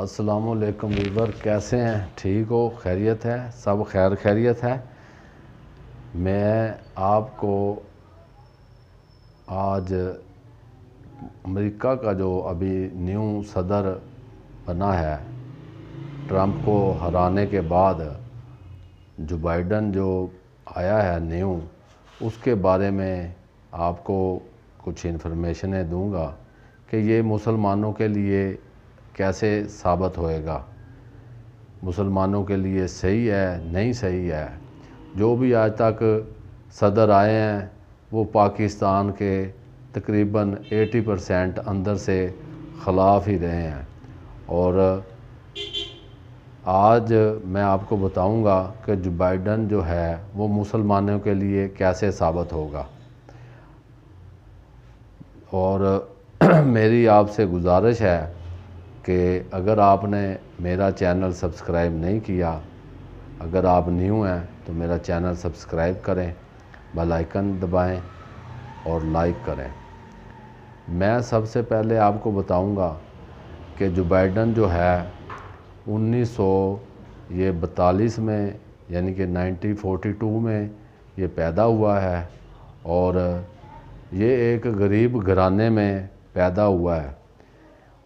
असलकम वीवर कैसे हैं ठीक हो खैरियत है सब खैर खैरियत है मैं आपको आज अमेरिका का जो अभी न्यू सदर बना है ट्रंप को हराने के बाद जो बाइडन जो आया है न्यू उसके बारे में आपको कुछ इन्फॉर्मेशनें दूंगा कि ये मुसलमानों के लिए कैसे साबित होएगा मुसलमानों के लिए सही है नहीं सही है जो भी आज तक सदर आए हैं वो पाकिस्तान के तकरीबन 80 परसेंट अंदर से खिलाफ ही रहे हैं और आज मैं आपको बताऊंगा कि जो बाइडन जो है वो मुसलमानों के लिए कैसे साबित होगा और मेरी आपसे गुजारिश है कि अगर आपने मेरा चैनल सब्सक्राइब नहीं किया अगर आप न्यू हैं तो मेरा चैनल सब्सक्राइब करें बेल आइकन दबाएं और लाइक करें मैं सबसे पहले आपको बताऊंगा कि जो बाइडन जो है उन्नीस सौ ये बतालीस में यानी कि 1942 में ये पैदा हुआ है और ये एक गरीब घराने में पैदा हुआ है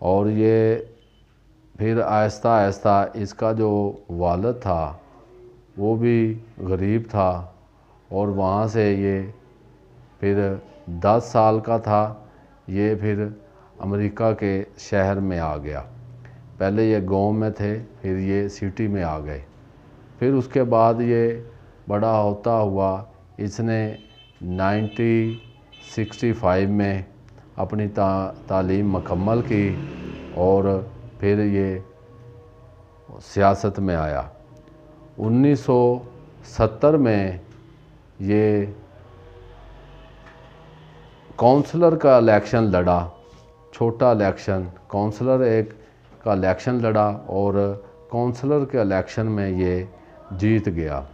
और ये फिर आहिस्ता आहिस्ता इसका जो वालद था वो भी गरीब था और वहाँ से ये फिर दस साल का था ये फिर अमेरिका के शहर में आ गया पहले ये गांव में थे फिर ये सिटी में आ गए फिर उसके बाद ये बड़ा होता हुआ इसने 1965 में अपनी ता, तालीम मकम्मल की और फिर ये सियासत में आया 1970 में ये काउंसलर का इलेक्शन लड़ा छोटा इलेक्शन काउंसलर एक का इलेक्शन लड़ा और काउंसलर के इलेक्शन में ये जीत गया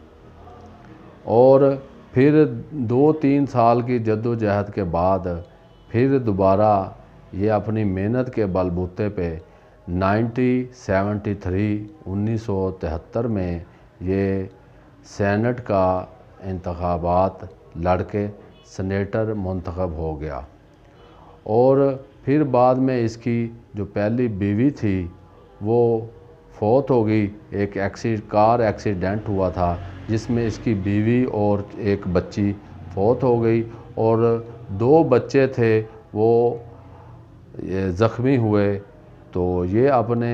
और फिर दो तीन साल की जद्दोजहद के बाद फिर दोबारा ये अपनी मेहनत के बलबूते पे 1973 1973 में ये सेनेट का इंतबात लड़के सेनेटर सनेटर मंतखब हो गया और फिर बाद में इसकी जो पहली बीवी थी वो फौत हो गई एक एक्सीड कार एक्सीडेंट हुआ था जिसमें इसकी बीवी और एक बच्ची फौत हो गई और दो बच्चे थे वो ज़ख्मी हुए तो ये अपने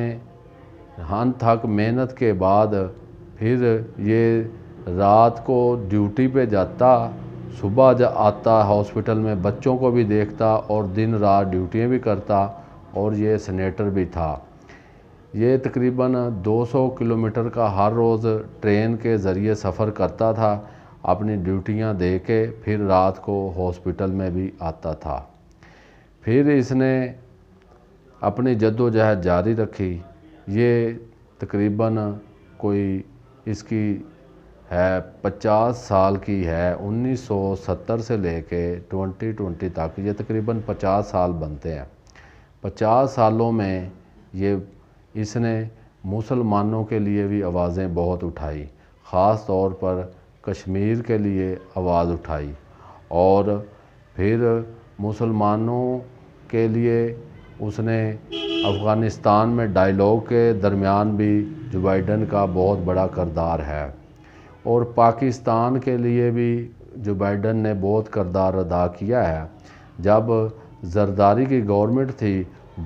हन थक मेहनत के बाद फिर ये रात को ड्यूटी पे जाता सुबह जा आता हॉस्पिटल में बच्चों को भी देखता और दिन रात ड्यूटियाँ भी करता और ये सेनेटर भी था ये तकरीबन 200 किलोमीटर का हर रोज़ ट्रेन के ज़रिए सफ़र करता था अपनी ड्यूटियां दे के फिर रात को हॉस्पिटल में भी आता था फिर इसने अपनी जद्दोजहद जारी रखी ये तकरीबन कोई इसकी है 50 साल की है 1970 से लेके 2020 तक ये तकरीबन 50 साल बनते हैं 50 सालों में ये इसने मुसलमानों के लिए भी आवाज़ें बहुत उठाई ख़ास तौर पर कश्मीर के लिए आवाज़ उठाई और फिर मुसलमानों के लिए उसने अफ़गानिस्तान में डायलॉग के दरमियान भी जो बाइडन का बहुत बड़ा करदार है और पाकिस्तान के लिए भी जो बाइडन ने बहुत करदार अदा किया है जब जरदारी की गवर्नमेंट थी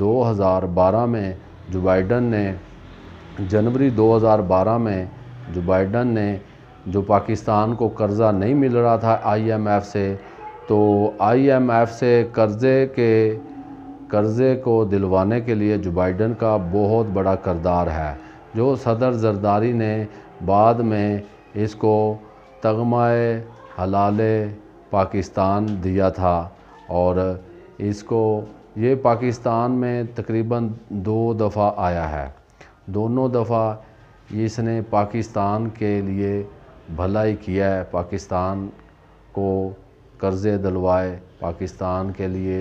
2012 में जो बाइडन ने जनवरी 2012 में जो बाइडन ने जो पाकिस्तान को कर्ज़ा नहीं मिल रहा था आईएमएफ से तो आईएमएफ से कर्ज़े के कर्ज़े को दिलवाने के लिए जो बाइडन का बहुत बड़ा करदार है जो सदर जरदारी ने बाद में इसको तगमाए हलाल पाकिस्तान दिया था और इसको ये पाकिस्तान में तकरीबन दो दफ़ा आया है दोनों दफ़ा इसने पाकिस्तान के लिए भला ही किया है पाकिस्तान को कर्ज़े दिलवाए पाकिस्तान के लिए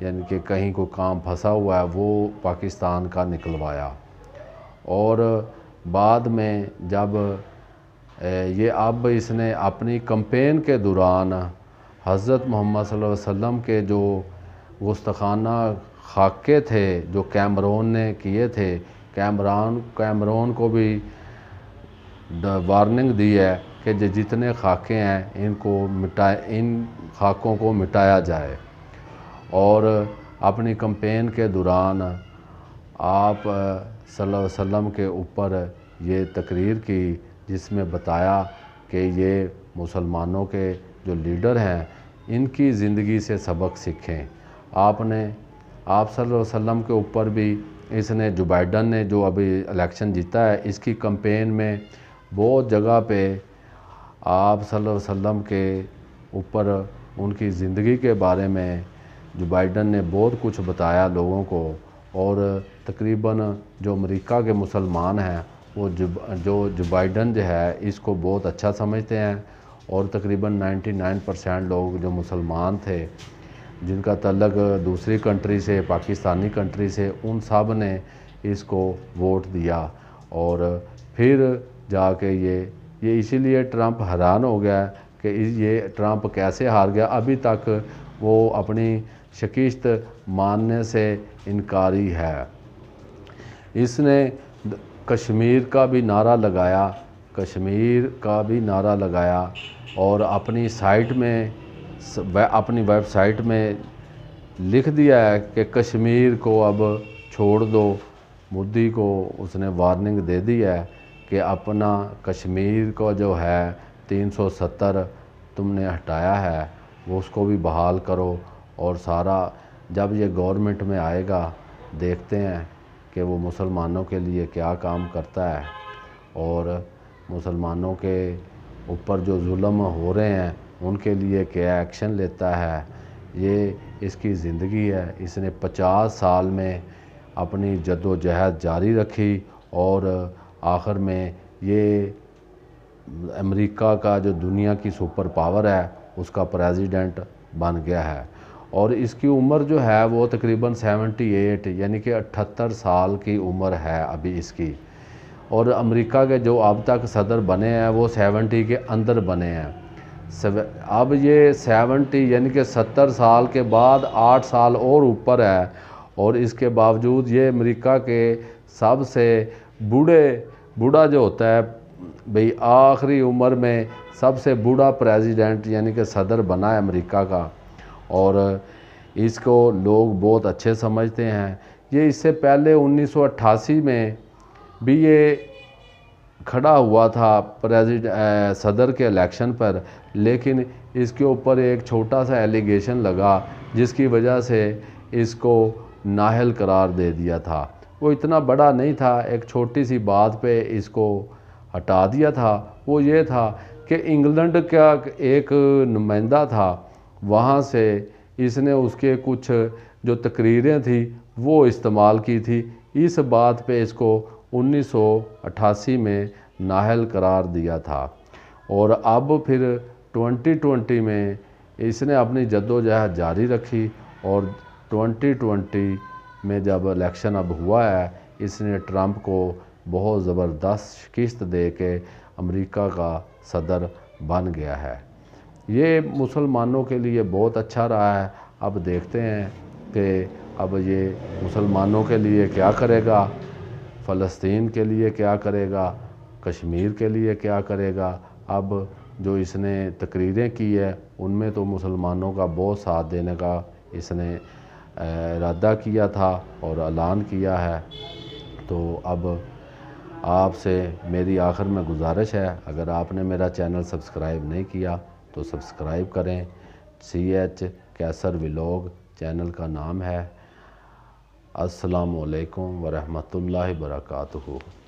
यानी कि कहीं को काम फंसा हुआ है वो पाकिस्तान का निकलवाया और बाद में जब ये अब इसने अपनी कंपेन के दौरान हज़रत मोहम्मद वसल्लम के जो गुस्तखाना खाके थे जो कैमरोन ने किए थे कैमरान कैमरोन को भी वार्निंग दी है कि जो जितने खाके हैं इनको मिटाए इन खाकों को मिटाया जाए और अपनी कंपेन के दौरान आप वसल्लम के ऊपर ये तकरीर की जिसमें बताया कि ये मुसलमानों के जो लीडर हैं इनकी ज़िंदगी से सबक सीखें आपने आप वसल्लम के ऊपर भी इसने जो बाइडन ने जो अभी इलेक्शन जीता है इसकी कंपेन में बहुत जगह पे आप वसल्लम के ऊपर उनकी ज़िंदगी के बारे में जो बाइडन ने बहुत कुछ बताया लोगों को और तकरीबन जो अमेरिका के मुसलमान हैं वो जब जो जो बाइडन जो है इसको बहुत अच्छा समझते हैं और तकरीबन 99 परसेंट लोग जो मुसलमान थे जिनका तलक दूसरी कंट्री से पाकिस्तानी कंट्री से उन सब ने इसको वोट दिया और फिर जाके ये ये इसीलिए ट्रंप हैरान हो गया कि ये ट्रंप कैसे हार गया अभी तक वो अपनी शिकस्त मानने से इनकारी है इसने कश्मीर का भी नारा लगाया कश्मीर का भी नारा लगाया और अपनी साइट में अपनी वेबसाइट में लिख दिया है कि कश्मीर को अब छोड़ दो मोदी को उसने वार्निंग दे दी है कि अपना कश्मीर को जो है 370 तुमने हटाया है वो उसको भी बहाल करो और सारा जब ये गवर्नमेंट में आएगा देखते हैं कि वो मुसलमानों के लिए क्या काम करता है और मुसलमानों के ऊपर जो जुल्म हो रहे हैं उनके लिए क्या एक्शन लेता है ये इसकी ज़िंदगी है इसने 50 साल में अपनी जदोजहद जारी रखी और आखिर में ये अमेरिका का जो दुनिया की सुपर पावर है उसका प्रेसिडेंट बन गया है और इसकी उम्र जो है वो तकरीबन 78 यानी कि 78 साल की उम्र है अभी इसकी और अमेरिका के जो अब तक सदर बने हैं वो 70 के अंदर बने हैं अब ये 70 यानी कि 70 साल के बाद 8 साल और ऊपर है और इसके बावजूद ये अमेरिका के सबसे बूढ़े बूढ़ा जो होता है भाई आखिरी उम्र में सबसे बूढ़ा प्रेसिडेंट यानी कि सदर बना है अमेरिका का और इसको लोग बहुत अच्छे समझते हैं ये इससे पहले 1988 में भी ये खड़ा हुआ था प्रेसिड सदर के इलेक्शन पर लेकिन इसके ऊपर एक छोटा सा एलिगेशन लगा जिसकी वजह से इसको नाहल करार दे दिया था वो इतना बड़ा नहीं था एक छोटी सी बात पे इसको हटा दिया था वो ये था कि इंग्लैंड का एक नुमाइंदा था वहाँ से इसने उसके कुछ जो तकरीरें थी वो इस्तेमाल की थी इस बात पे इसको 1988 में नाहल करार दिया था और अब फिर 2020 में इसने अपनी जद्दोजहद जारी रखी और 2020 में जब इलेक्शन अब हुआ है इसने ट्रंप को बहुत ज़बरदस्त शिकस्त दे के अमरीका का सदर बन गया है ये मुसलमानों के लिए बहुत अच्छा रहा है अब देखते हैं कि अब ये मुसलमानों के लिए क्या करेगा फ़लस्तीन के लिए क्या करेगा कश्मीर के लिए क्या करेगा अब जो इसने तकरीरें की है उनमें तो मुसलमानों का बहुत साथ देने का इसने इरादा किया था और ऐलान किया है तो अब आपसे मेरी आखिर में गुजारिश है अगर आपने मेरा चैनल सब्सक्राइब नहीं किया तो सब्सक्राइब करें सी एच कैसर विलोग चैनल का नाम है असलकम वालेकुम वरहमतुल्लाहि